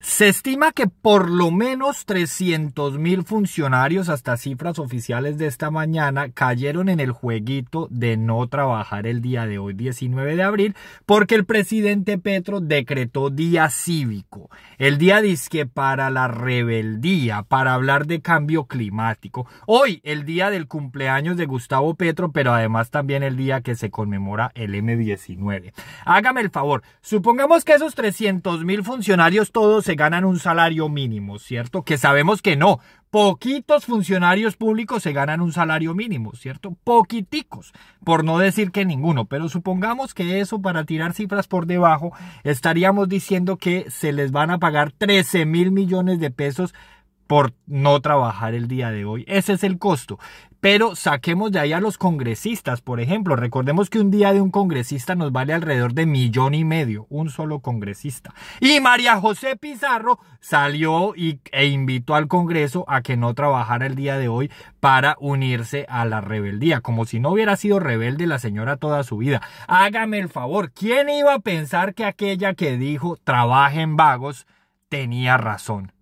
Se estima que por lo menos mil funcionarios, hasta cifras oficiales de esta mañana, cayeron en el jueguito de no trabajar el día de hoy, 19 de abril, porque el presidente Petro decretó día cívico, el día disque para la rebeldía, para hablar de cambio climático. Hoy, el día del cumpleaños de Gustavo Petro, pero además también el día que se conmemora el M19. Hágame el favor, supongamos que esos 300.000 funcionarios todos se ganan un salario mínimo, ¿cierto? Que sabemos que no. Poquitos funcionarios públicos se ganan un salario mínimo, ¿cierto? Poquiticos, por no decir que ninguno, pero supongamos que eso para tirar cifras por debajo, estaríamos diciendo que se les van a pagar 13 mil millones de pesos por no trabajar el día de hoy. Ese es el costo. Pero saquemos de ahí a los congresistas, por ejemplo. Recordemos que un día de un congresista nos vale alrededor de millón y medio, un solo congresista. Y María José Pizarro salió e invitó al Congreso a que no trabajara el día de hoy para unirse a la rebeldía, como si no hubiera sido rebelde la señora toda su vida. Hágame el favor, ¿quién iba a pensar que aquella que dijo trabajen vagos tenía razón?